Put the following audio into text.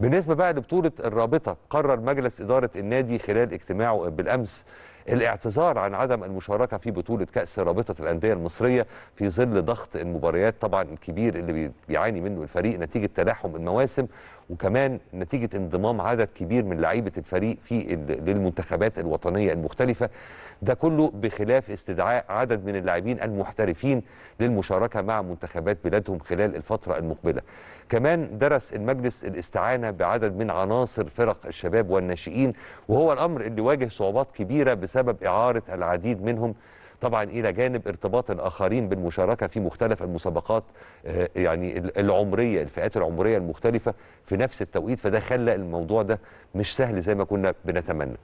بالنسبه بقى لبطوله الرابطه قرر مجلس اداره النادي خلال اجتماعه بالامس الاعتذار عن عدم المشاركه في بطوله كاس رابطه الانديه المصريه في ظل ضغط المباريات طبعا الكبير اللي بيعاني منه الفريق نتيجه تلاحم المواسم وكمان نتيجه انضمام عدد كبير من لعيبه الفريق في للمنتخبات الوطنيه المختلفه ده كله بخلاف استدعاء عدد من اللاعبين المحترفين للمشاركه مع منتخبات بلادهم خلال الفتره المقبله. كمان درس المجلس الاستعانه بعدد من عناصر فرق الشباب والناشئين وهو الامر اللي واجه صعوبات كبيره بسبب اعاره العديد منهم طبعا الى جانب ارتباط الاخرين بالمشاركه في مختلف المسابقات آه، يعني العمريه الفئات العمريه المختلفه في نفس التوقيت فده خلى الموضوع ده مش سهل زي ما كنا بنتمنى